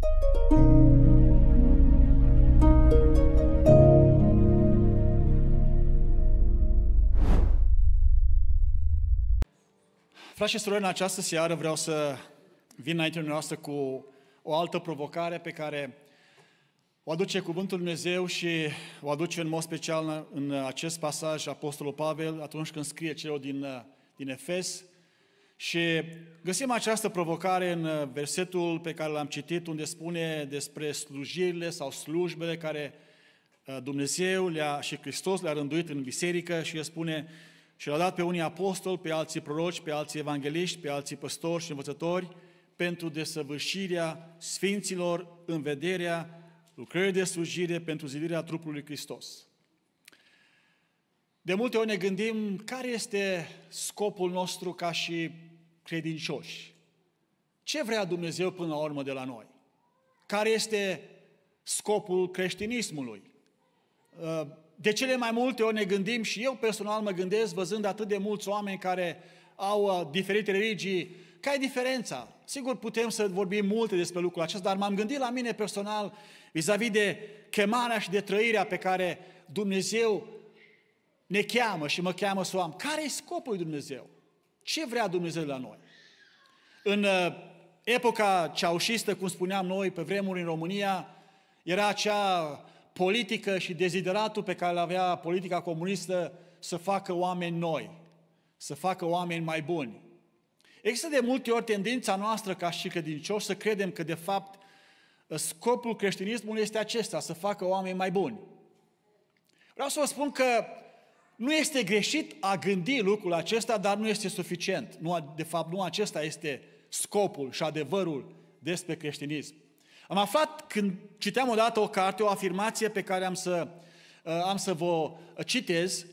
Frați și surori, în această seară vreau să vin înaintea noastră cu o altă provocare pe care o aduce Cuvântul Dumnezeu și o aduce în mod special în acest pasaj Apostolul Pavel atunci când scrie celor din, din Efes, și găsim această provocare în uh, versetul pe care l-am citit, unde spune despre slujirile sau slujbele care uh, Dumnezeu le-a, și Hristos le-a rânduit în biserică și el spune și l-a dat pe unii apostoli, pe alții proroci, pe alții evangeliști, pe alții păstori și învățători pentru desăvârșirea sfinților în vederea lucrării de slujire pentru zidirea trupului Hristos. De multe ori ne gândim care este scopul nostru ca și credincioși. Ce vrea Dumnezeu până la urmă de la noi? Care este scopul creștinismului? Ă, de cele mai multe ori ne gândim și eu personal mă gândesc văzând atât de mulți oameni care au ă, diferite religii, care e diferența? Sigur, putem să vorbim multe despre lucrul acesta, dar m-am gândit la mine personal vis-a-vis de chemarea și de trăirea pe care Dumnezeu ne cheamă și mă cheamă să o am. Care e scopul lui Dumnezeu? Ce vrea Dumnezeu la noi? În uh, epoca ceaușistă, cum spuneam noi pe vremuri în România, era acea politică și dezideratul pe care îl avea politica comunistă să facă oameni noi, să facă oameni mai buni. Există de multe ori tendința noastră ca și credincioși să credem că de fapt scopul creștinismului este acesta, să facă oameni mai buni. Vreau să vă spun că nu este greșit a gândi lucrul acesta, dar nu este suficient. Nu, de fapt, nu acesta este scopul și adevărul despre creștinism. Am aflat când citeam odată o carte, o afirmație pe care am să, uh, am să vă uh, citez,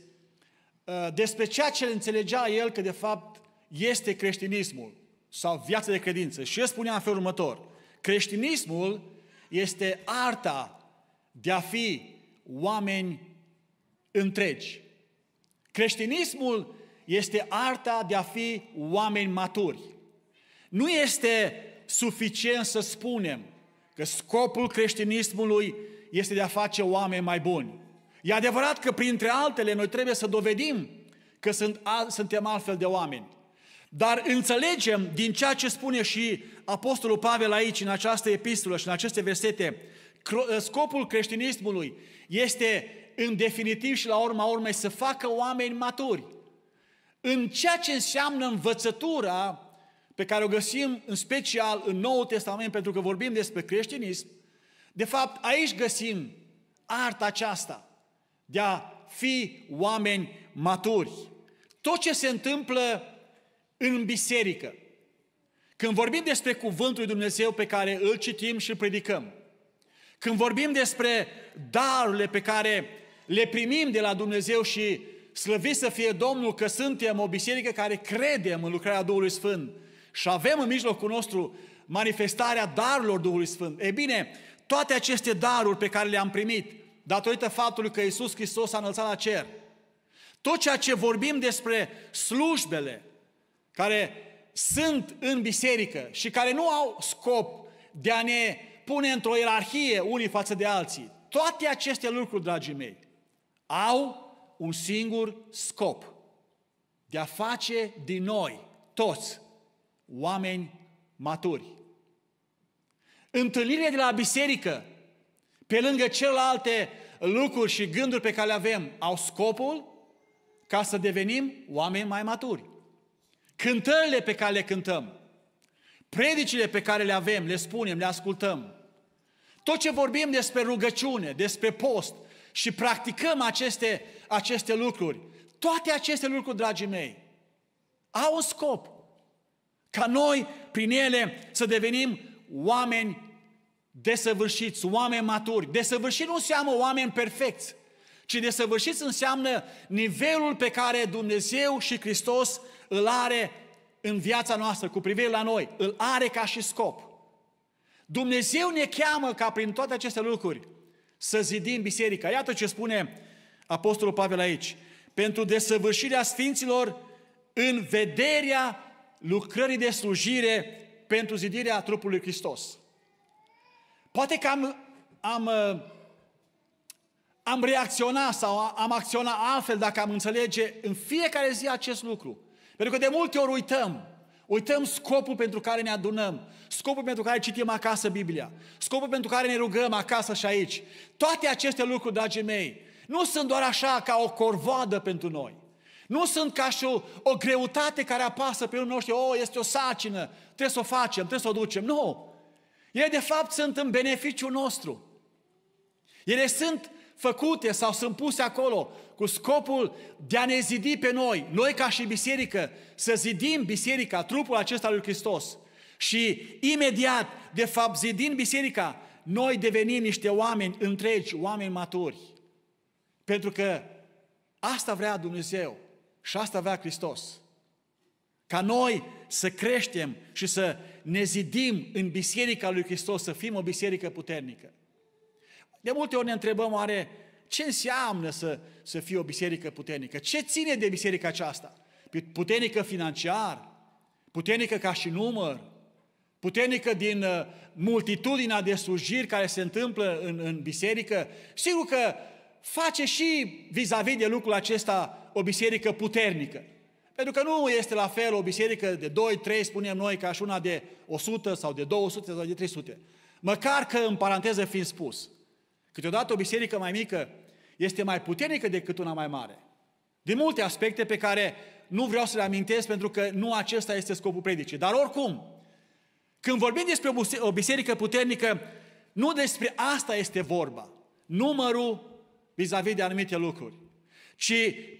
uh, despre ceea ce înțelegea el că de fapt este creștinismul sau viața de credință. Și el spunea în felul următor, creștinismul este arta de a fi oameni întregi. Creștinismul este arta de a fi oameni maturi. Nu este suficient să spunem că scopul creștinismului este de a face oameni mai buni. E adevărat că printre altele noi trebuie să dovedim că sunt, suntem altfel de oameni. Dar înțelegem din ceea ce spune și Apostolul Pavel aici, în această epistolă și în aceste versete, scopul creștinismului este în definitiv și la urma urmei să facă oameni maturi. În ceea ce înseamnă învățătura pe care o găsim în special în Noul Testament, pentru că vorbim despre creștinism, de fapt aici găsim arta aceasta de a fi oameni maturi. Tot ce se întâmplă în biserică, când vorbim despre cuvântul lui Dumnezeu pe care îl citim și îl predicăm, când vorbim despre darurile pe care le primim de la Dumnezeu și slăviți să fie Domnul că suntem o biserică care credem în lucrarea Duhului Sfânt și avem în mijlocul nostru manifestarea darurilor Duhului Sfânt. E bine, toate aceste daruri pe care le-am primit, datorită faptului că Iisus Hristos a înălțat la cer, tot ceea ce vorbim despre slujbele care sunt în biserică și care nu au scop de a ne pune într-o ierarhie unii față de alții, toate aceste lucruri, dragii mei, au un singur scop, de a face din noi toți oameni maturi. Întâlnirea de la biserică, pe lângă celelalte lucruri și gânduri pe care le avem, au scopul ca să devenim oameni mai maturi. Cântările pe care le cântăm, predicile pe care le avem, le spunem, le ascultăm, tot ce vorbim despre rugăciune, despre post, și practicăm aceste, aceste lucruri. Toate aceste lucruri, dragii mei, au un scop. Ca noi, prin ele, să devenim oameni desăvârșiți, oameni maturi. Desăvârșit nu înseamnă oameni perfecți, ci desăvârșiți înseamnă nivelul pe care Dumnezeu și Hristos îl are în viața noastră cu privire la noi. Îl are ca și scop. Dumnezeu ne cheamă ca prin toate aceste lucruri să zidim biserica. Iată ce spune Apostolul Pavel aici. Pentru desăvârșirea sfinților în vederea lucrării de slujire pentru zidirea trupului Hristos. Poate că am, am, uh, am reacționat sau am acționat altfel dacă am înțelege în fiecare zi acest lucru. Pentru că de multe ori uităm Uităm scopul pentru care ne adunăm, scopul pentru care citim acasă Biblia, scopul pentru care ne rugăm acasă și aici. Toate aceste lucruri, dragii mei, nu sunt doar așa ca o corvoadă pentru noi. Nu sunt ca și o, o greutate care apasă pe unul noștri, o, oh, este o sacină, trebuie să o facem, trebuie să o ducem. Nu! Ele, de fapt, sunt în beneficiul nostru. Ele sunt făcute sau sunt puse acolo cu scopul de a ne zidi pe noi, noi ca și biserică, să zidim biserica, trupul acesta lui Hristos. Și imediat, de fapt, zidind biserica, noi devenim niște oameni întregi, oameni maturi. Pentru că asta vrea Dumnezeu și asta vrea Hristos. Ca noi să creștem și să ne zidim în biserica lui Hristos, să fim o biserică puternică. De multe ori ne întrebăm, oare ce înseamnă să, să fie o biserică puternică? Ce ține de biserica aceasta? Puternică financiar, puternică ca și număr, puternică din uh, multitudinea de slujiri care se întâmplă în, în biserică. Sigur că face și vis-a-vis de lucrul acesta o biserică puternică. Pentru că nu este la fel o biserică de 2, 3, spunem noi, ca și una de 100 sau de 200 sau de 300. Măcar că, în paranteză fiind spus, Câteodată o biserică mai mică este mai puternică decât una mai mare. Din multe aspecte pe care nu vreau să le amintesc pentru că nu acesta este scopul predicii. Dar oricum, când vorbim despre o biserică puternică, nu despre asta este vorba. Numărul vis-a-vis de anumite lucruri. Ci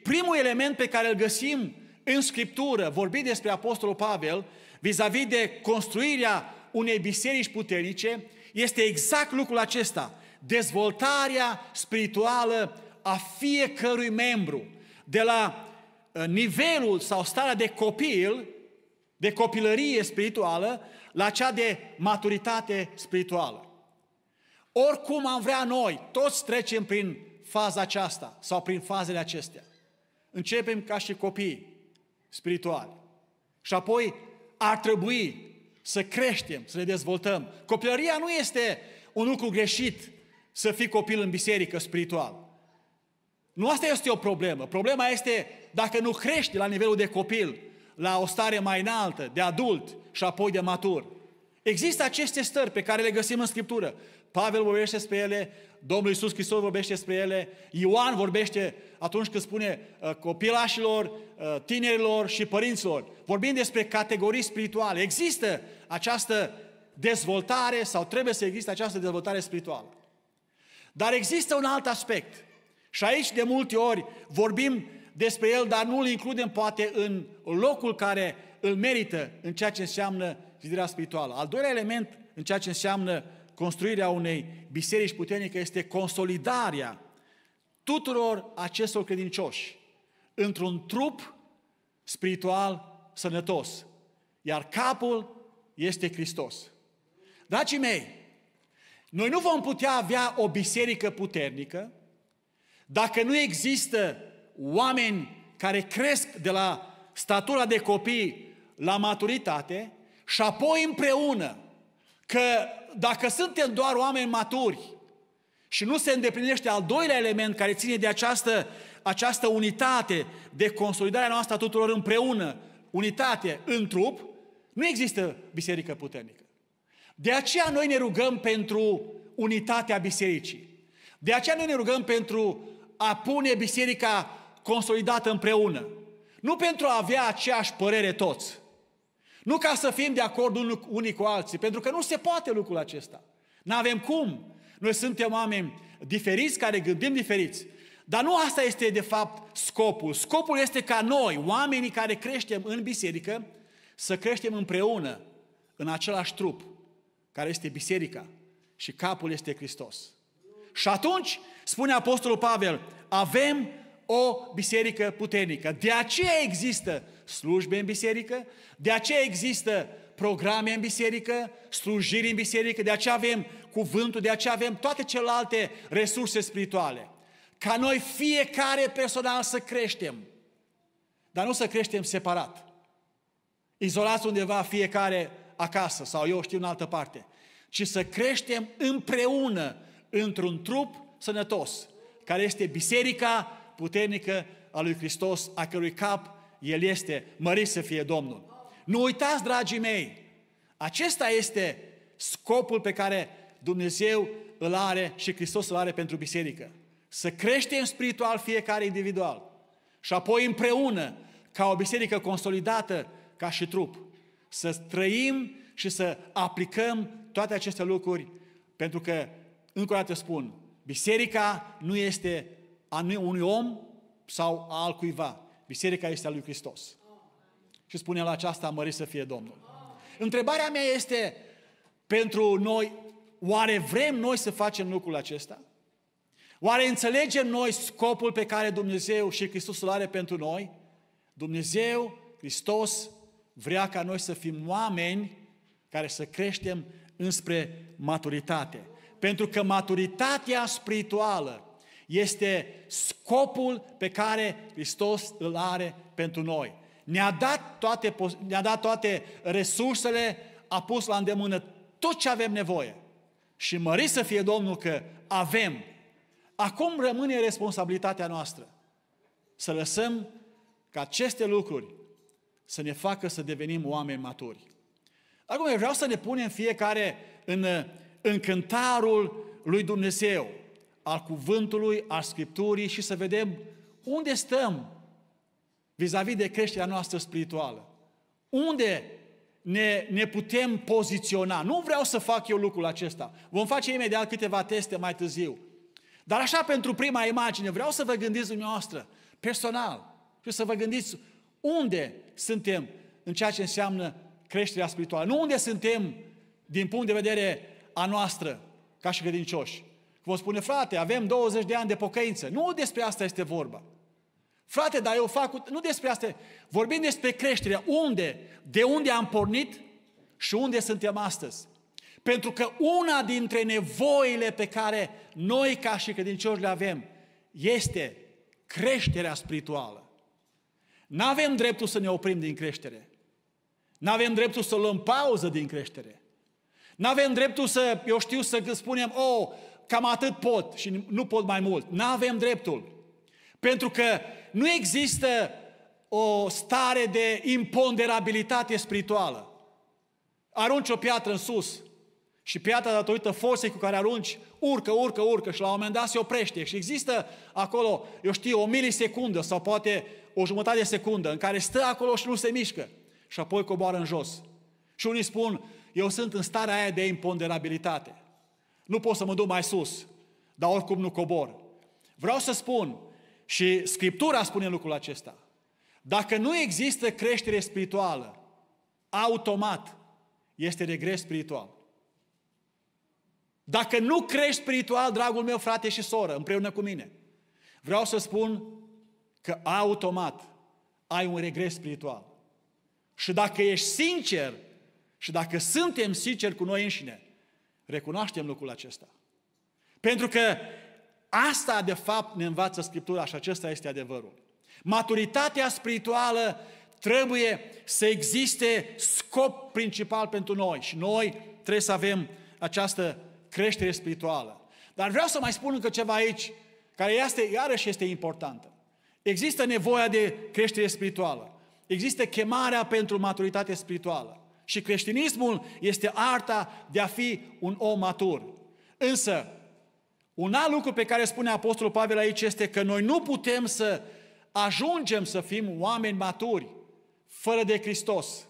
primul element pe care îl găsim în Scriptură, vorbit despre Apostolul Pavel, vis-a-vis de construirea unei biserici puternice, este exact lucrul acesta dezvoltarea spirituală a fiecărui membru, de la uh, nivelul sau starea de copil, de copilărie spirituală, la cea de maturitate spirituală. Oricum am vrea noi, toți trecem prin faza aceasta sau prin fazele acestea. Începem ca și copii spirituali. Și apoi ar trebui să creștem, să ne dezvoltăm. Copilăria nu este un lucru greșit să fii copil în biserică spiritual. Nu asta este o problemă. Problema este dacă nu crești la nivelul de copil, la o stare mai înaltă, de adult și apoi de matur. Există aceste stări pe care le găsim în Scriptură. Pavel vorbește despre ele, Domnul Iisus Hristos vorbește despre ele, Ioan vorbește atunci când spune uh, copilașilor, uh, tinerilor și părinților. Vorbim despre categorii spirituale. Există această dezvoltare sau trebuie să existe această dezvoltare spirituală. Dar există un alt aspect. Și aici de multe ori vorbim despre el, dar nu îl includem poate în locul care îl merită în ceea ce înseamnă zidirea spirituală. Al doilea element în ceea ce înseamnă construirea unei biserici puternice este consolidarea tuturor acestor credincioși într-un trup spiritual sănătos. Iar capul este Hristos. Dragii mei, noi nu vom putea avea o biserică puternică dacă nu există oameni care cresc de la statura de copii la maturitate și apoi împreună. Că dacă suntem doar oameni maturi și nu se îndeplinește al doilea element care ține de această, această unitate, de a noastră a tuturor împreună, unitate în trup, nu există biserică puternică. De aceea noi ne rugăm pentru unitatea bisericii. De aceea noi ne rugăm pentru a pune biserica consolidată împreună. Nu pentru a avea aceeași părere toți. Nu ca să fim de acord unii cu alții, pentru că nu se poate lucrul acesta. Nu avem cum. Noi suntem oameni diferiți, care gândim diferiți. Dar nu asta este de fapt scopul. Scopul este ca noi, oamenii care creștem în biserică, să creștem împreună, în același trup, care este biserica și capul este Hristos. Și atunci, spune Apostolul Pavel, avem o biserică puternică. De aceea există slujbe în biserică, de aceea există programe în biserică, slujiri în biserică, de aceea avem cuvântul, de aceea avem toate celelalte resurse spirituale. Ca noi fiecare personal să creștem, dar nu să creștem separat. Izolați undeva fiecare acasă sau eu știu în altă parte, ci să creștem împreună într-un trup sănătos, care este biserica puternică a lui Hristos, a cărui cap El este, mărit să fie Domnul. Nu uitați, dragii mei, acesta este scopul pe care Dumnezeu îl are și Hristos îl are pentru biserică. Să creștem spiritual fiecare individual și apoi împreună, ca o biserică consolidată, ca și trup să trăim și să aplicăm toate aceste lucruri, pentru că, încă o dată spun, biserica nu este a unui om sau a altcuiva. Biserica este a lui Hristos. Și spune la aceasta, mări să fie Domnul. Întrebarea mea este pentru noi, oare vrem noi să facem lucrul acesta? Oare înțelegem noi scopul pe care Dumnezeu și Hristosul are pentru noi? Dumnezeu, Hristos, vrea ca noi să fim oameni care să creștem înspre maturitate. Pentru că maturitatea spirituală este scopul pe care Hristos îl are pentru noi. Ne-a dat toate, ne-a dat toate resursele, a pus la îndemână tot ce avem nevoie. Și mări să fie Domnul că avem. Acum rămâne responsabilitatea noastră să lăsăm ca aceste lucruri să ne facă să devenim oameni maturi. Acum eu vreau să ne punem fiecare în, în cântarul lui Dumnezeu, al cuvântului, al Scripturii și să vedem unde stăm vis-a-vis de creșterea noastră spirituală. Unde ne, ne putem poziționa. Nu vreau să fac eu lucrul acesta. Vom face imediat câteva teste mai târziu. Dar așa pentru prima imagine, vreau să vă gândiți dumneavoastră, personal, și să vă gândiți unde suntem în ceea ce înseamnă creșterea spirituală? Nu unde suntem din punct de vedere a noastră, ca și credincioși. Vă spune, frate, avem 20 de ani de pocăință. Nu despre asta este vorba. Frate, dar eu fac... Nu despre asta. Vorbim despre creșterea. Unde? De unde am pornit și unde suntem astăzi. Pentru că una dintre nevoile pe care noi ca și credincioși le avem este creșterea spirituală. Nu avem dreptul să ne oprim din creștere. Nu avem dreptul să luăm pauză din creștere. Nu avem dreptul să, eu știu, să spunem, oh, cam atât pot și nu pot mai mult. Nu avem dreptul. Pentru că nu există o stare de imponderabilitate spirituală. Arunci o piatră în sus și piatra, datorită forței cu care arunci, urcă, urcă, urcă și la un moment dat se oprește. Și există acolo, eu știu, o milisecundă sau poate o jumătate de secundă în care stă acolo și nu se mișcă și apoi coboară în jos. Și unii spun, eu sunt în starea aia de imponderabilitate. Nu pot să mă duc mai sus, dar oricum nu cobor. Vreau să spun, și Scriptura spune lucrul acesta, dacă nu există creștere spirituală, automat este regres spiritual. Dacă nu crești spiritual, dragul meu frate și soră, împreună cu mine, vreau să spun că automat ai un regres spiritual. Și dacă ești sincer și dacă suntem sinceri cu noi înșine, recunoaștem lucrul acesta. Pentru că asta de fapt ne învață Scriptura și acesta este adevărul. Maturitatea spirituală trebuie să existe scop principal pentru noi și noi trebuie să avem această creștere spirituală. Dar vreau să mai spun încă ceva aici, care este, iarăși este importantă. Există nevoia de creștere spirituală. Există chemarea pentru maturitate spirituală. Și creștinismul este arta de a fi un om matur. Însă, un alt lucru pe care spune Apostolul Pavel aici este că noi nu putem să ajungem să fim oameni maturi fără de Hristos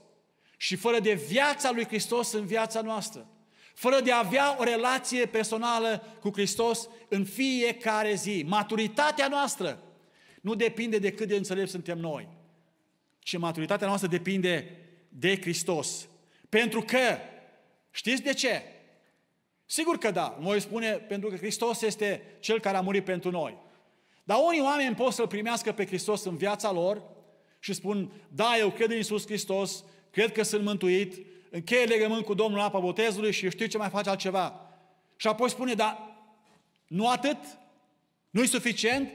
și fără de viața lui Hristos în viața noastră, fără de a avea o relație personală cu Hristos în fiecare zi. Maturitatea noastră nu depinde de cât de înțelepți suntem noi, ci maturitatea noastră depinde de Hristos. Pentru că, știți de ce? Sigur că da, voi spune, pentru că Hristos este Cel care a murit pentru noi. Dar unii oameni pot să-L primească pe Hristos în viața lor și spun, da, eu cred în Iisus Hristos, cred că sunt mântuit, încheie legământ cu Domnul apa botezului și știu ce mai face altceva. Și apoi spune, da, nu atât? Nu-i suficient?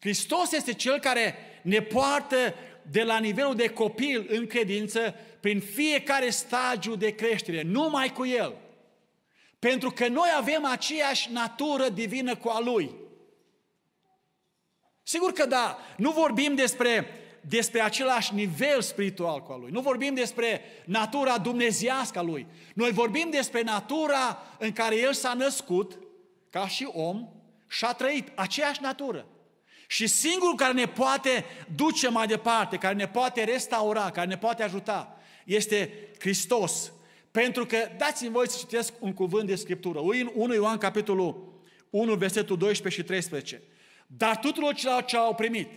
Hristos este Cel care ne poartă de la nivelul de copil în credință prin fiecare stagiu de creștere, numai cu El. Pentru că noi avem aceeași natură divină cu a Lui. Sigur că da, nu vorbim despre, despre același nivel spiritual cu a Lui, nu vorbim despre natura dumnezească a Lui, noi vorbim despre natura în care El s-a născut ca și om și a trăit aceeași natură. Și singurul care ne poate duce mai departe, care ne poate restaura, care ne poate ajuta, este Hristos. Pentru că, dați-mi voi să citesc un cuvânt de Scriptură. În 1 Ioan, capitolul 1, versetul 12 și 13. Dar tuturor celor ce au primit,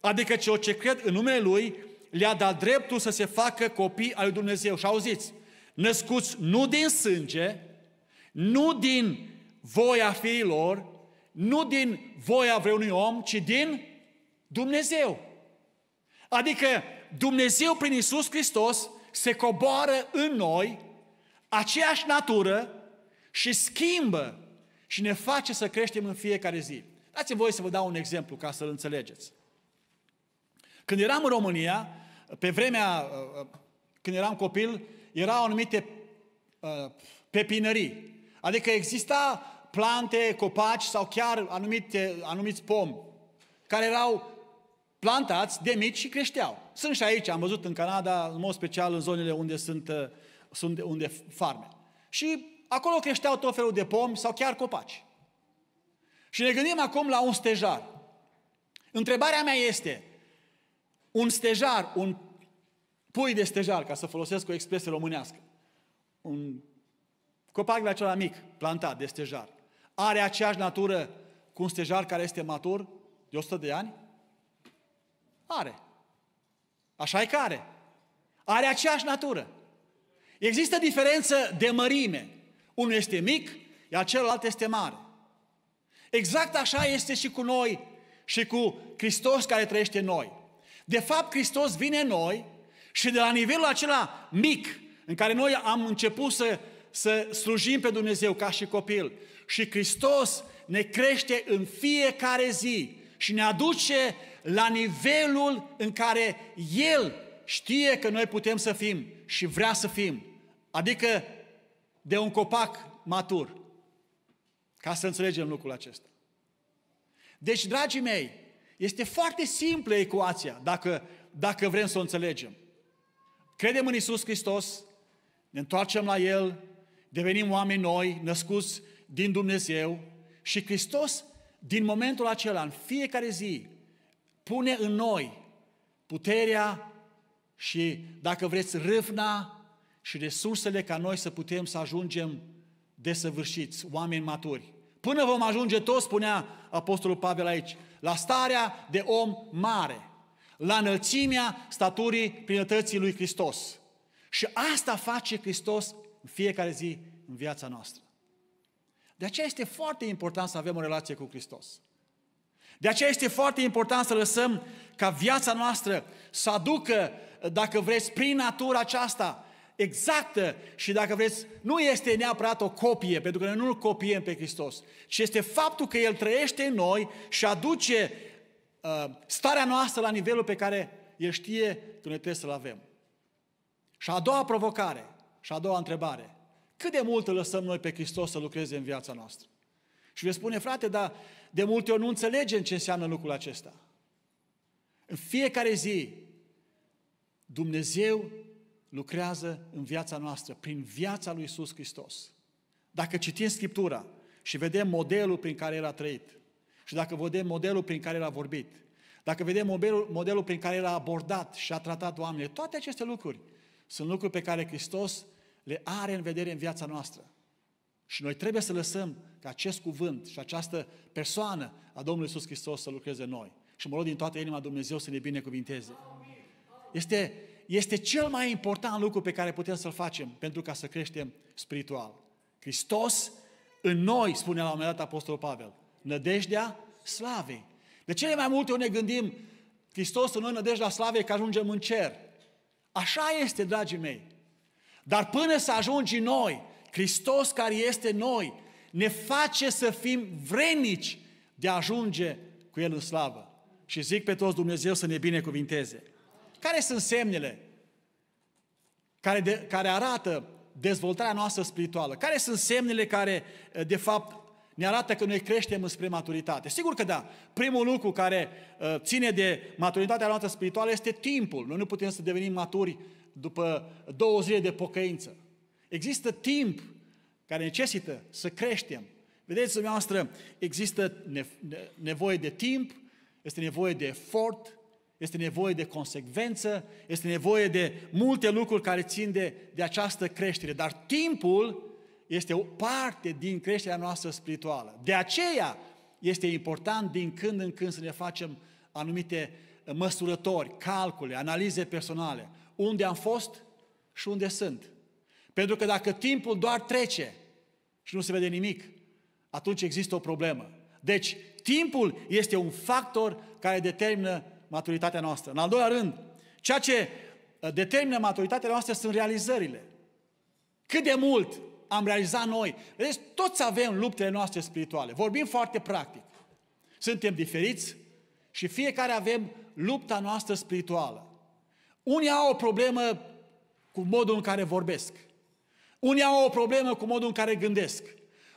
adică celor ce cred în numele Lui, le-a dat dreptul să se facă copii al lui Dumnezeu. Și auziți, născuți nu din sânge, nu din voia fiilor, nu din voia vreunui om, ci din Dumnezeu. Adică Dumnezeu prin Isus Hristos se coboară în noi aceeași natură și schimbă și ne face să creștem în fiecare zi. Dați-mi voi să vă dau un exemplu ca să-l înțelegeți. Când eram în România, pe vremea uh, uh, când eram copil, erau anumite uh, pepinării. Adică exista plante, copaci sau chiar anumite, anumiți pomi, care erau plantați de mici și creșteau. Sunt și aici, am văzut în Canada, în mod special în zonele unde sunt, uh, sunt unde farme. Și acolo creșteau tot felul de pomi sau chiar copaci. Și ne gândim acum la un stejar. Întrebarea mea este, un stejar, un pui de stejar, ca să folosesc o expresie românească, un copac de acela mic plantat de stejar, are aceeași natură cu un stejar care este matur de 100 de ani? Are. Așa e care. Are aceeași natură. Există diferență de mărime. Unul este mic, iar celălalt este mare. Exact așa este și cu noi și cu Hristos care trăiește în noi. De fapt, Hristos vine în noi și de la nivelul acela mic, în care noi am început să, să slujim pe Dumnezeu ca și copil și Hristos ne crește în fiecare zi și ne aduce la nivelul în care El știe că noi putem să fim și vrea să fim. Adică de un copac matur. Ca să înțelegem lucrul acesta. Deci, dragii mei, este foarte simplă ecuația, dacă, dacă vrem să o înțelegem. Credem în Isus Hristos, ne întoarcem la El, devenim oameni noi, născuți din Dumnezeu și Hristos, din momentul acela, în fiecare zi, pune în noi puterea și, dacă vreți, râvna și resursele ca noi să putem să ajungem desăvârșiți, oameni maturi. Până vom ajunge toți, spunea Apostolul Pavel aici, la starea de om mare, la înălțimea staturii plinătății lui Hristos. Și asta face Hristos în fiecare zi în viața noastră. De aceea este foarte important să avem o relație cu Hristos. De aceea este foarte important să lăsăm ca viața noastră să aducă, dacă vreți, prin natura aceasta exactă și dacă vreți, nu este neapărat o copie, pentru că noi nu-L copiem pe Hristos, ci este faptul că El trăiește în noi și aduce uh, starea noastră la nivelul pe care El știe că noi trebuie să-L avem. Și a doua provocare, și a doua întrebare, cât de mult îl lăsăm noi pe Hristos să lucreze în viața noastră? Și vei spune, frate, dar de multe ori nu înțelegem ce înseamnă lucrul acesta. În fiecare zi, Dumnezeu lucrează în viața noastră, prin viața lui Iisus Hristos. Dacă citim Scriptura și vedem modelul prin care El a trăit, și dacă vedem modelul prin care El a vorbit, dacă vedem modelul, modelul prin care El a abordat și a tratat oamenii, toate aceste lucruri sunt lucruri pe care Hristos le are în vedere în viața noastră. Și noi trebuie să lăsăm ca acest cuvânt și această persoană a Domnului Iisus Hristos să lucreze în noi. Și mă rog din toată inima Dumnezeu să ne binecuvinteze. Este, este cel mai important lucru pe care putem să-l facem pentru ca să creștem spiritual. Hristos în noi, spunea la un moment dat Apostolul Pavel, nădejdea slavei. De cele mai multe ori ne gândim, Hristos în noi nădejdea slavei că ajungem în cer. Așa este, dragii mei. Dar până să ajungi în noi, Hristos care este noi, ne face să fim vrenici de a ajunge cu El în slavă. Și zic pe toți Dumnezeu să ne binecuvinteze. Care sunt semnele care, de, care arată dezvoltarea noastră spirituală? Care sunt semnele care, eh, de fapt, ne arată că noi creștem spre maturitate. Sigur că da, primul lucru care eh, ține de maturitatea noastră spirituală este timpul. Noi nu putem să devenim maturi după două zile de pocăință. Există timp care necesită să creștem. Vedeți, dumneavoastră, există nevoie de timp, este nevoie de efort, este nevoie de consecvență, este nevoie de multe lucruri care țin de, de această creștere. Dar timpul este o parte din creșterea noastră spirituală. De aceea este important din când în când să ne facem anumite măsurători, calcule, analize personale unde am fost și unde sunt. Pentru că dacă timpul doar trece și nu se vede nimic, atunci există o problemă. Deci, timpul este un factor care determină maturitatea noastră. În al doilea rând, ceea ce uh, determină maturitatea noastră sunt realizările. Cât de mult am realizat noi. Vedeți, toți avem luptele noastre spirituale. Vorbim foarte practic. Suntem diferiți și fiecare avem lupta noastră spirituală. Unii au o problemă cu modul în care vorbesc. Unii au o problemă cu modul în care gândesc.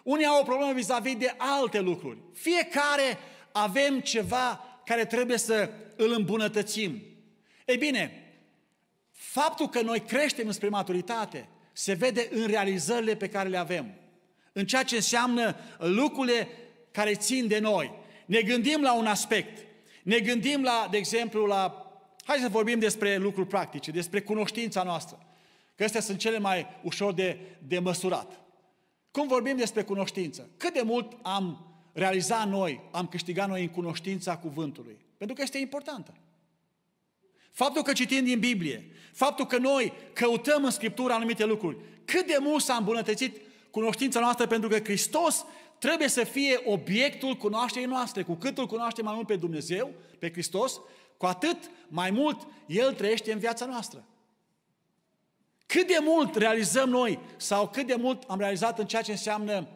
Unii au o problemă vis-a-vis de alte lucruri. Fiecare avem ceva care trebuie să îl îmbunătățim. Ei bine, faptul că noi creștem spre maturitate se vede în realizările pe care le avem. În ceea ce înseamnă lucrurile care țin de noi. Ne gândim la un aspect. Ne gândim la, de exemplu, la Hai să vorbim despre lucruri practice, despre cunoștința noastră. Că astea sunt cele mai ușor de, de măsurat. Cum vorbim despre cunoștință? Cât de mult am realizat noi, am câștigat noi în cunoștința cuvântului? Pentru că este importantă. Faptul că citim din Biblie, faptul că noi căutăm în Scriptură anumite lucruri, cât de mult s-a îmbunătățit cunoștința noastră pentru că Hristos trebuie să fie obiectul cunoașterii noastre. Cu cât îl cunoaștem mai mult pe Dumnezeu, pe Hristos, cu atât mai mult El trăiește în viața noastră. Cât de mult realizăm noi sau cât de mult am realizat în ceea ce înseamnă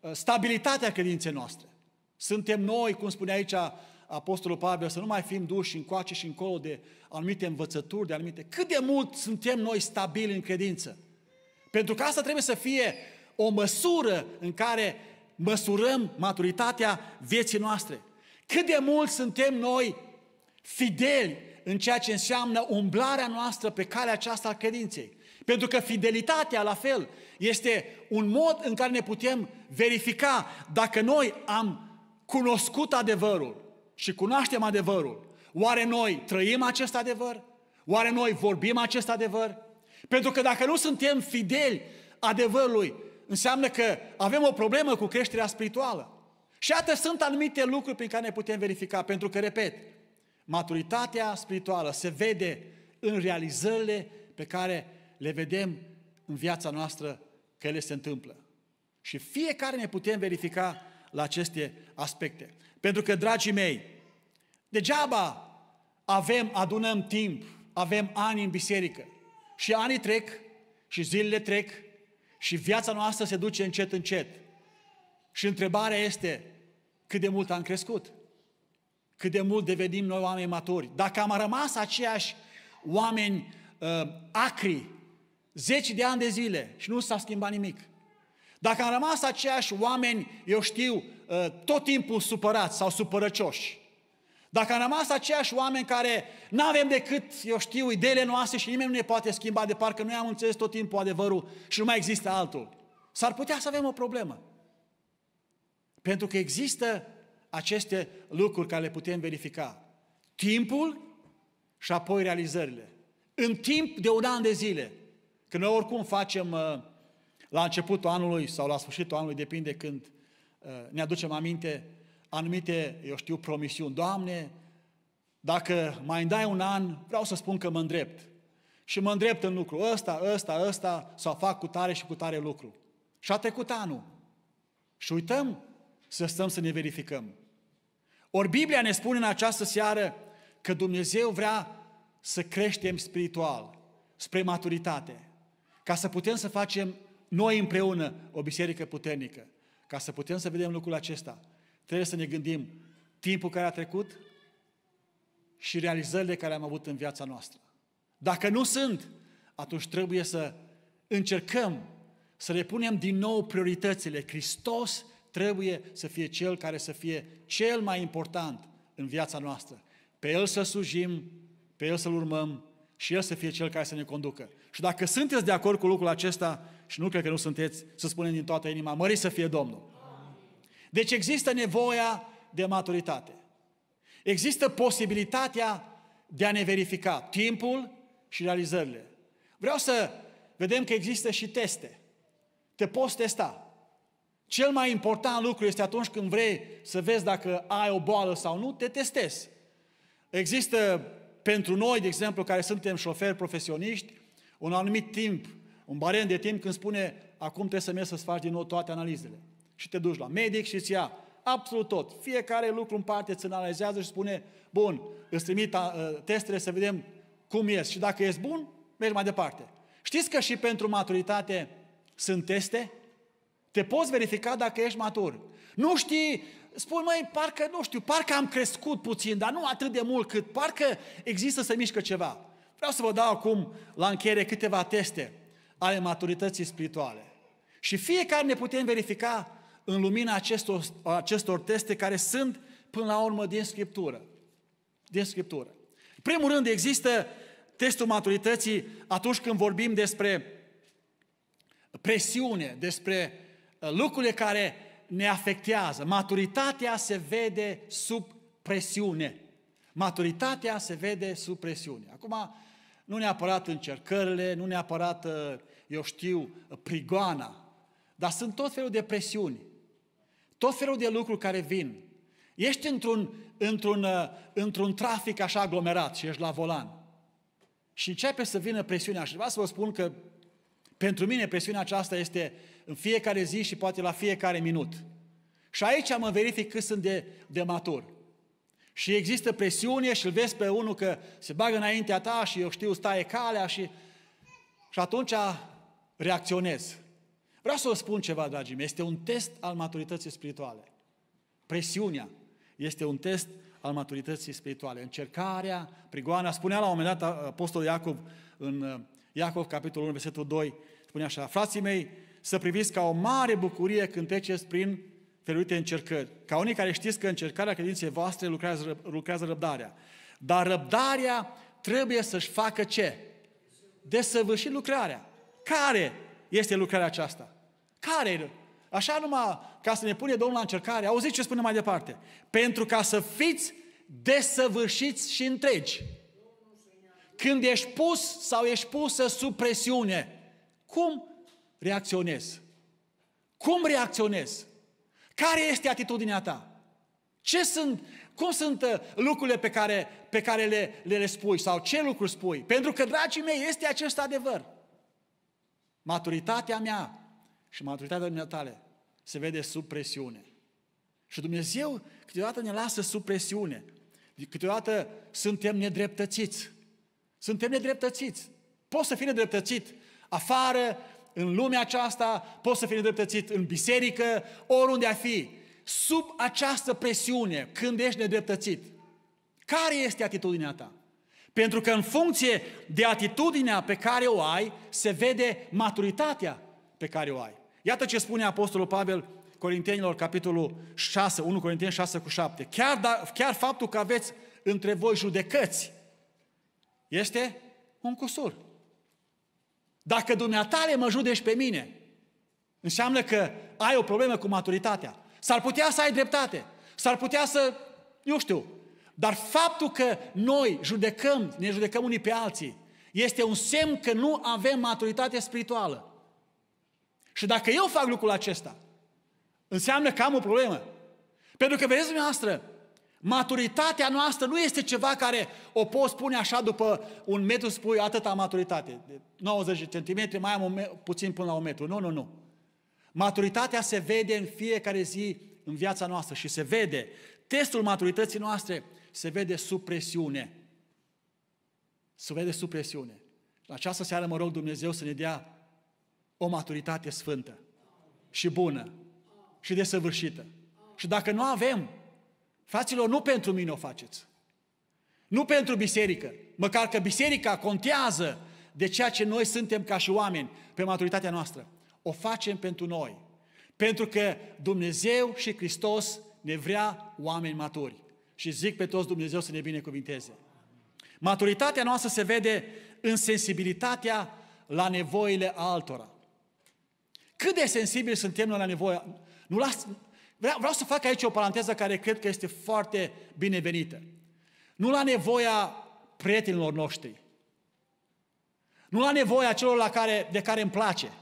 uh, stabilitatea credinței noastre. Suntem noi, cum spune aici Apostolul Pavel, să nu mai fim duși încoace și încolo de anumite învățături, de anumite... Cât de mult suntem noi stabili în credință? Pentru că asta trebuie să fie o măsură în care măsurăm maturitatea vieții noastre. Cât de mult suntem noi fideli în ceea ce înseamnă umblarea noastră pe calea aceasta a credinței. Pentru că fidelitatea, la fel, este un mod în care ne putem verifica dacă noi am cunoscut adevărul și cunoaștem adevărul. Oare noi trăim acest adevăr? Oare noi vorbim acest adevăr? Pentru că dacă nu suntem fideli adevărului, înseamnă că avem o problemă cu creșterea spirituală. Și atât sunt anumite lucruri prin care ne putem verifica, pentru că, repet, Maturitatea spirituală se vede în realizările pe care le vedem în viața noastră că ele se întâmplă. Și fiecare ne putem verifica la aceste aspecte. Pentru că, dragii mei, degeaba avem, adunăm timp, avem ani în biserică. Și anii trec, și zilele trec, și viața noastră se duce încet, încet. Și întrebarea este, cât de mult am crescut? cât de mult devenim noi oameni maturi. Dacă am rămas aceiași oameni uh, acri, zeci de ani de zile și nu s-a schimbat nimic. Dacă am rămas aceiași oameni, eu știu, uh, tot timpul supărați sau supărăcioși, dacă am rămas aceiași oameni care nu avem decât, eu știu, ideile noastre și nimeni nu ne poate schimba, de parcă noi am înțeles tot timpul adevărul și nu mai există altul, s-ar putea să avem o problemă. Pentru că există aceste lucruri care le putem verifica. Timpul și apoi realizările. În timp de un an de zile, că noi oricum facem uh, la începutul anului sau la sfârșitul anului, depinde când uh, ne aducem aminte anumite, eu știu, promisiuni. Doamne, dacă mai îmi dai un an, vreau să spun că mă îndrept. Și mă îndrept în lucru ăsta, ăsta, ăsta, sau fac cu tare și cu tare lucru. Și a trecut anul. Și uităm să stăm să ne verificăm. Ori Biblia ne spune în această seară că Dumnezeu vrea să creștem spiritual, spre maturitate, ca să putem să facem noi împreună o biserică puternică. Ca să putem să vedem lucrul acesta, trebuie să ne gândim timpul care a trecut și realizările care am avut în viața noastră. Dacă nu sunt, atunci trebuie să încercăm să le punem din nou prioritățile. Hristos trebuie să fie Cel care să fie cel mai important în viața noastră. Pe El să slujim, pe El să-L urmăm și El să fie Cel care să ne conducă. Și dacă sunteți de acord cu lucrul acesta, și nu cred că nu sunteți, să spunem din toată inima, mări să fie Domnul. Deci există nevoia de maturitate. Există posibilitatea de a ne verifica timpul și realizările. Vreau să vedem că există și teste. Te poți testa. Cel mai important lucru este atunci când vrei să vezi dacă ai o boală sau nu, te testezi. Există pentru noi, de exemplu, care suntem șoferi profesioniști, un anumit timp, un barem de timp când spune acum trebuie să mergi să-ți faci din nou toate analizele. Și te duci la medic și îți ia absolut tot. Fiecare lucru în parte îți analizează și spune, bun, îți trimit ă, testele să vedem cum ești. Și dacă ești bun, mergi mai departe. Știți că și pentru maturitate sunt teste? Te poți verifica dacă ești matur. Nu știi, spun, măi, parcă, nu știu, parcă am crescut puțin, dar nu atât de mult cât, parcă există să mișcă ceva. Vreau să vă dau acum, la încheiere, câteva teste ale maturității spirituale. Și fiecare ne putem verifica în lumina acestor, acestor teste care sunt, până la urmă, din Scriptură. Din Scriptură. În primul rând, există testul maturității atunci când vorbim despre presiune, despre Uh, lucrurile care ne afectează. Maturitatea se vede sub presiune. Maturitatea se vede sub presiune. Acum, nu neapărat încercările, nu neapărat, uh, eu știu, uh, prigoana, dar sunt tot felul de presiuni, tot felul de lucruri care vin. Ești într-un, într-un, într-un trafic așa aglomerat și ești la volan. Și începe să vină presiunea. Și vreau să vă spun că pentru mine presiunea aceasta este în fiecare zi și poate la fiecare minut. Și aici mă verific cât sunt de, de matur. Și există presiune și îl vezi pe unul că se bagă înaintea ta și eu știu, stai calea și... Și atunci reacționez. Vreau să vă spun ceva, dragii mei, este un test al maturității spirituale. Presiunea este un test al maturității spirituale. Încercarea, prigoana, spunea la un moment dat Apostolul Iacov în uh, Iacov, capitolul 1, versetul 2, spunea așa, frații mei, să priviți ca o mare bucurie când treceți prin felurite încercări. Ca unii care știți că încercarea credinței voastre lucrează, lucrează răbdarea. Dar răbdarea trebuie să-și facă ce? Desăvârși lucrarea. Care este lucrarea aceasta? Care? Așa numai ca să ne pune Domnul la încercare. Auziți ce spune mai departe. Pentru ca să fiți desăvârșiți și întregi. Când ești pus sau ești pusă sub presiune, cum reacționez? Cum reacționez? Care este atitudinea ta? Ce sunt, cum sunt uh, lucrurile pe care, pe care le, le, le spui sau ce lucruri spui? Pentru că, dragii mei, este acest adevăr. Maturitatea mea și maturitatea tale se vede sub presiune. Și Dumnezeu câteodată ne lasă sub presiune. Câteodată suntem nedreptățiți. Suntem nedreptățiți. Poți să fii nedreptățit afară, în lumea aceasta, poți să fii nedreptățit în biserică, oriunde ai fi. Sub această presiune, când ești nedreptățit, care este atitudinea ta? Pentru că în funcție de atitudinea pe care o ai, se vede maturitatea pe care o ai. Iată ce spune Apostolul Pavel Corintenilor, capitolul 6, 1 Corinteni 6 cu 7. Chiar, da, chiar faptul că aveți între voi judecăți este un cusur. Dacă dumneatale mă judești pe mine, înseamnă că ai o problemă cu maturitatea. S-ar putea să ai dreptate, s-ar putea să, eu știu, dar faptul că noi judecăm, ne judecăm unii pe alții, este un semn că nu avem maturitate spirituală. Și dacă eu fac lucrul acesta, înseamnă că am o problemă. Pentru că, vedeți dumneavoastră, Maturitatea noastră nu este ceva care o poți spune așa după un metru, spui atâta maturitate. De 90 cm, mai am un metru, puțin până la un metru. Nu, nu, nu. Maturitatea se vede în fiecare zi în viața noastră și se vede. Testul maturității noastre se vede sub presiune. Se vede sub presiune. La această seară mă rog Dumnezeu să ne dea o maturitate sfântă și bună și desăvârșită. Și dacă nu avem, Fraților, nu pentru mine o faceți. Nu pentru biserică. Măcar că biserica contează de ceea ce noi suntem ca și oameni pe maturitatea noastră. O facem pentru noi. Pentru că Dumnezeu și Hristos ne vrea oameni maturi. Și zic pe toți Dumnezeu să ne binecuvinteze. Maturitatea noastră se vede în sensibilitatea la nevoile altora. Cât de sensibili suntem noi la nevoia... Nu las, Vreau, vreau să fac aici o paranteză care cred că este foarte binevenită. Nu la nevoia prietenilor noștri. Nu la nevoia celor la care, de care îmi place.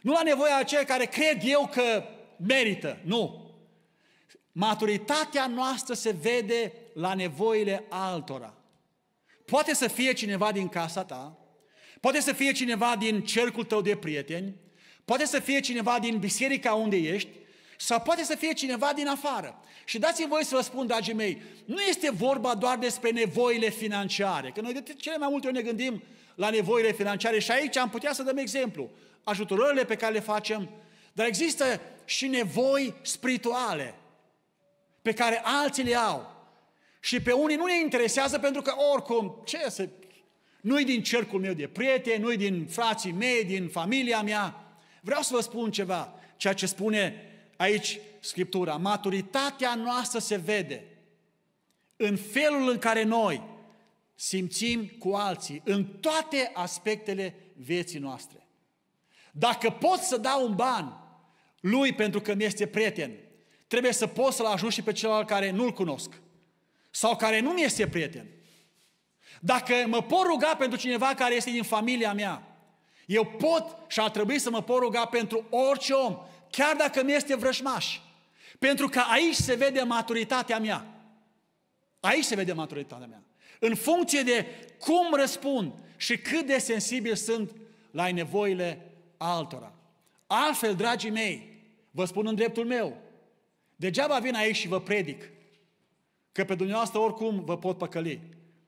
Nu la nevoia celor care cred eu că merită. Nu. Maturitatea noastră se vede la nevoile altora. Poate să fie cineva din casa ta, poate să fie cineva din cercul tău de prieteni, poate să fie cineva din biserica unde ești, sau poate să fie cineva din afară. Și dați-mi voi să vă spun, dragii mei, nu este vorba doar despre nevoile financiare, că noi de cele mai multe ori ne gândim la nevoile financiare și aici am putea să dăm exemplu, ajutorările pe care le facem, dar există și nevoi spirituale pe care alții le au. Și pe unii nu ne interesează pentru că oricum, ce să... Nu-i din cercul meu de prieteni, nu-i din frații mei, din familia mea. Vreau să vă spun ceva, ceea ce spune aici Scriptura, maturitatea noastră se vede în felul în care noi simțim cu alții, în toate aspectele vieții noastre. Dacă pot să dau un ban lui pentru că mi este prieten, trebuie să pot să-l ajut și pe celălalt care nu-l cunosc sau care nu mi este prieten. Dacă mă pot ruga pentru cineva care este din familia mea, eu pot și ar trebui să mă pot ruga pentru orice om chiar dacă mi este vrăjmaș. Pentru că aici se vede maturitatea mea. Aici se vede maturitatea mea. În funcție de cum răspund și cât de sensibil sunt la nevoile altora. Altfel, dragii mei, vă spun în dreptul meu, degeaba vin aici și vă predic, că pe dumneavoastră oricum vă pot păcăli,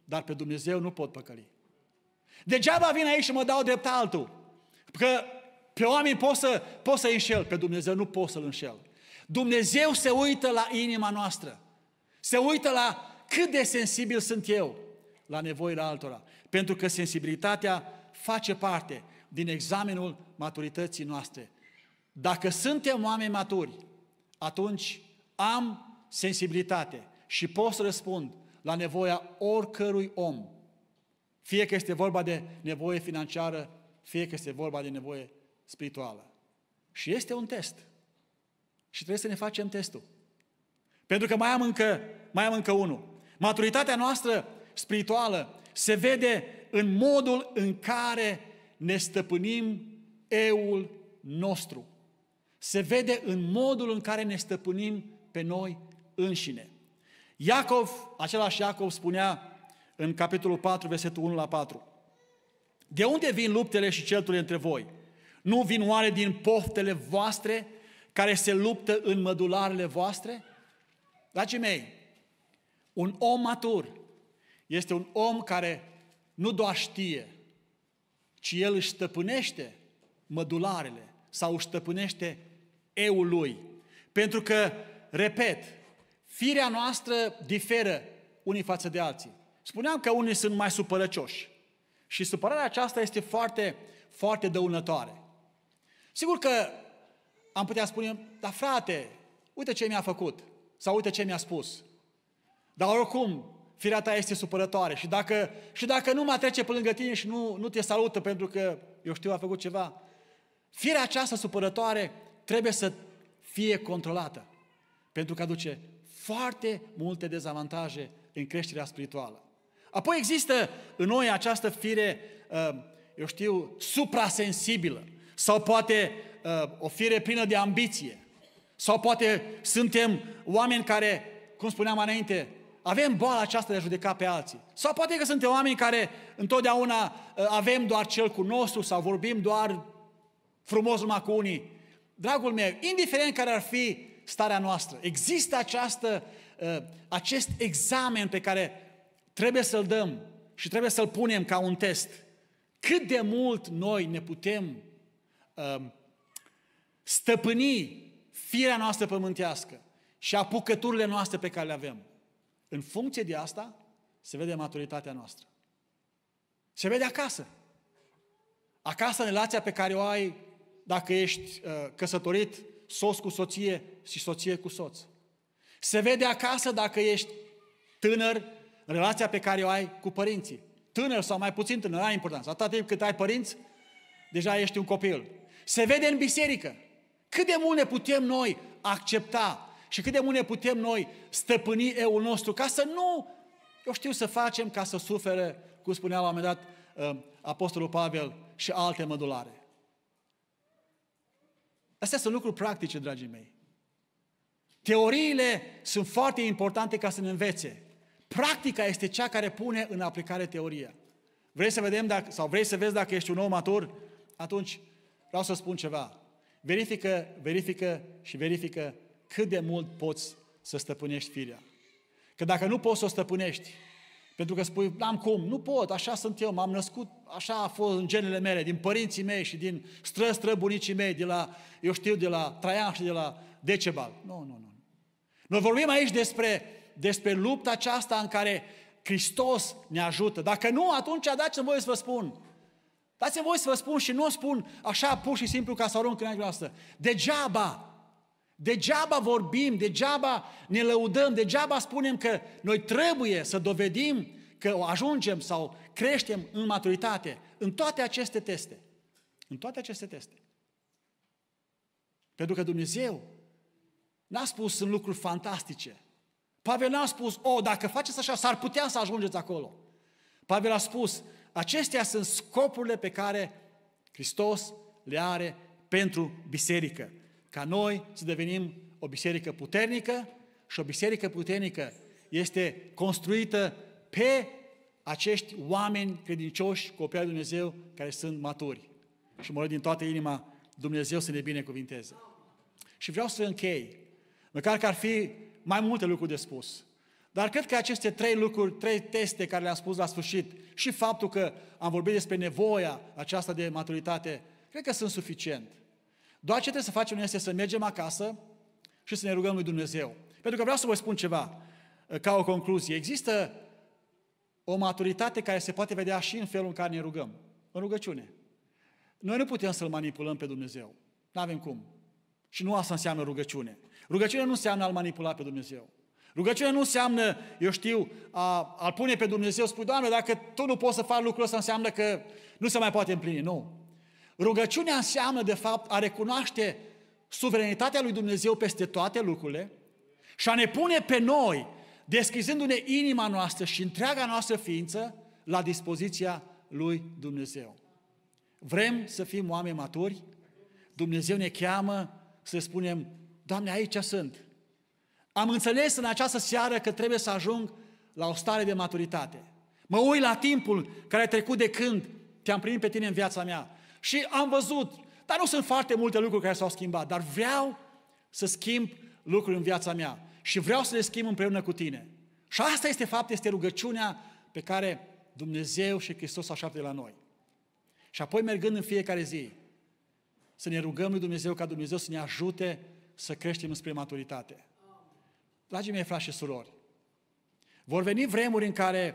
dar pe Dumnezeu nu pot păcăli. Degeaba vin aici și mă dau drept altul, că pe oameni poți să, poți să înșel, pe Dumnezeu nu poți să-L înșel. Dumnezeu se uită la inima noastră. Se uită la cât de sensibil sunt eu la nevoile altora. Pentru că sensibilitatea face parte din examenul maturității noastre. Dacă suntem oameni maturi, atunci am sensibilitate și pot să răspund la nevoia oricărui om. Fie că este vorba de nevoie financiară, fie că este vorba de nevoie spirituală. Și este un test. Și trebuie să ne facem testul. Pentru că mai am încă, mai am încă unul. Maturitatea noastră spirituală se vede în modul în care ne stăpânim Euul nostru. Se vede în modul în care ne stăpânim pe noi înșine. Iacov, același Iacov spunea în capitolul 4, versetul 1 la 4, De unde vin luptele și certurile între voi? Nu vin oare din poftele voastre care se luptă în mădularele voastre? Dragii mei, un om matur este un om care nu doar știe, ci el își stăpânește mădularele sau își stăpânește eu lui. Pentru că, repet, firea noastră diferă unii față de alții. Spuneam că unii sunt mai supărăcioși. Și supărarea aceasta este foarte, foarte dăunătoare. Sigur că am putea spune, dar frate, uite ce mi-a făcut, sau uite ce mi-a spus. Dar oricum, firea ta este supărătoare și dacă, și dacă nu mă trece pe lângă tine și nu, nu te salută pentru că, eu știu, a făcut ceva, firea aceasta supărătoare trebuie să fie controlată, pentru că aduce foarte multe dezavantaje în creșterea spirituală. Apoi există în noi această fire, uh, eu știu, suprasensibilă sau poate uh, o fire plină de ambiție, sau poate suntem oameni care, cum spuneam înainte, avem boala aceasta de a judeca pe alții. Sau poate că suntem oameni care întotdeauna uh, avem doar cel cu nostru sau vorbim doar frumos numai cu unii. Dragul meu, indiferent care ar fi starea noastră, există această, uh, acest examen pe care trebuie să-l dăm și trebuie să-l punem ca un test. Cât de mult noi ne putem Um, stăpâni firea noastră pământească și apucăturile noastre pe care le avem. În funcție de asta se vede maturitatea noastră. Se vede acasă. Acasă în relația pe care o ai dacă ești uh, căsătorit, soț cu soție și soție cu soț. Se vede acasă dacă ești tânăr, relația pe care o ai cu părinții. Tânăr sau mai puțin tânăr, nu are importanță. Atâta timp cât ai părinți, deja ești un copil. Se vede în biserică. Cât de mult ne putem noi accepta și cât de mult ne putem noi stăpâni eul nostru ca să nu, eu știu, să facem ca să sufere, cum spunea la un moment dat uh, Apostolul Pavel, și alte mădulare. Astea sunt lucruri practice, dragii mei. Teoriile sunt foarte importante ca să ne învețe. Practica este cea care pune în aplicare teoria. Vrei să vedem dacă, sau vrei să vezi dacă ești un om matur? Atunci vreau să spun ceva. Verifică, verifică și verifică cât de mult poți să stăpânești firea. Că dacă nu poți să o stăpânești, pentru că spui, n-am cum, nu pot, așa sunt eu, m-am născut, așa a fost în genele mele, din părinții mei și din stră, stră bunicii mei, de la, eu știu, de la Traian și de la Decebal. Nu, nu, nu. Noi vorbim aici despre, despre lupta aceasta în care Hristos ne ajută. Dacă nu, atunci dați-mi voie să vă spun, Dați-mi voi să vă spun și nu spun așa pur și simplu ca să arunc în asta. Degeaba Degeaba vorbim, degeaba ne lăudăm, degeaba spunem că noi trebuie să dovedim că ajungem sau creștem în maturitate în toate aceste teste. În toate aceste teste. Pentru că Dumnezeu n-a spus în lucruri fantastice. Pavel n-a spus, o, oh, dacă faceți așa, s-ar putea să ajungeți acolo. Pavel a spus, Acestea sunt scopurile pe care Hristos le are pentru biserică. Ca noi să devenim o biserică puternică și o biserică puternică este construită pe acești oameni credincioși, copii al Dumnezeu, care sunt maturi. Și mă rog din toată inima, Dumnezeu să ne binecuvinteze. Și vreau să închei, măcar că ar fi mai multe lucruri de spus. Dar cred că aceste trei lucruri, trei teste care le-am spus la sfârșit și faptul că am vorbit despre nevoia aceasta de maturitate, cred că sunt suficient. Doar ce trebuie să facem este să mergem acasă și să ne rugăm lui Dumnezeu. Pentru că vreau să vă spun ceva uh, ca o concluzie. Există o maturitate care se poate vedea și în felul în care ne rugăm, în rugăciune. Noi nu putem să-L manipulăm pe Dumnezeu. Nu avem cum. Și nu asta înseamnă rugăciune. Rugăciunea nu înseamnă a-L manipula pe Dumnezeu. Rugăciunea nu înseamnă, eu știu, a, a pune pe Dumnezeu, spui, Doamne, dacă Tu nu poți să faci lucrul ăsta, înseamnă că nu se mai poate împlini. Nu. Rugăciunea înseamnă, de fapt, a recunoaște suverenitatea lui Dumnezeu peste toate lucrurile și a ne pune pe noi, deschizându-ne inima noastră și întreaga noastră ființă la dispoziția lui Dumnezeu. Vrem să fim oameni maturi? Dumnezeu ne cheamă să spunem, Doamne, aici sunt, am înțeles în această seară că trebuie să ajung la o stare de maturitate. Mă uit la timpul care a trecut de când te-am primit pe tine în viața mea. Și am văzut, dar nu sunt foarte multe lucruri care s-au schimbat, dar vreau să schimb lucruri în viața mea și vreau să le schimb împreună cu tine. Și asta este fapt, este rugăciunea pe care Dumnezeu și Hristos o așteaptă de la noi. Și apoi mergând în fiecare zi, să ne rugăm lui Dumnezeu ca Dumnezeu să ne ajute să creștem spre maturitate. Dragii mei, frați și surori, vor veni vremuri în care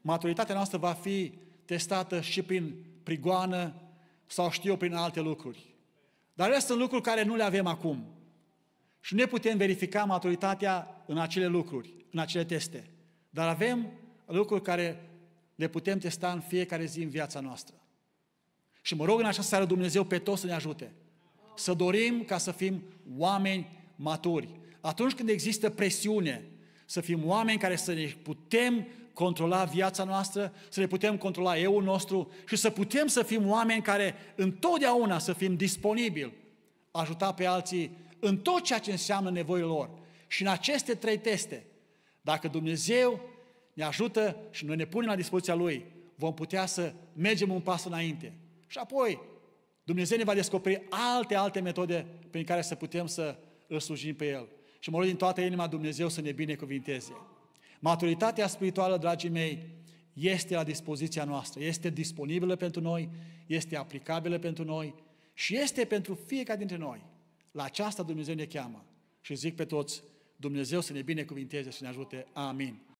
maturitatea noastră va fi testată și prin prigoană sau știu eu, prin alte lucruri. Dar restul sunt lucruri care nu le avem acum. Și ne putem verifica maturitatea în acele lucruri, în acele teste. Dar avem lucruri care le putem testa în fiecare zi în viața noastră. Și mă rog în această seară Dumnezeu pe toți să ne ajute. Să dorim ca să fim oameni maturi, atunci când există presiune, să fim oameni care să ne putem controla viața noastră, să ne putem controla eu nostru și să putem să fim oameni care întotdeauna să fim disponibili, ajuta pe alții în tot ceea ce înseamnă nevoile lor. Și în aceste trei teste, dacă Dumnezeu ne ajută și noi ne punem la dispoziția Lui, vom putea să mergem un pas înainte. Și apoi, Dumnezeu ne va descoperi alte, alte metode prin care să putem să îl slujim pe El. Și mă rog din toată inima Dumnezeu să ne binecuvinteze. Maturitatea spirituală, dragii mei, este la dispoziția noastră, este disponibilă pentru noi, este aplicabilă pentru noi și este pentru fiecare dintre noi. La aceasta Dumnezeu ne cheamă. Și zic pe toți, Dumnezeu să ne binecuvinteze și ne ajute. Amin.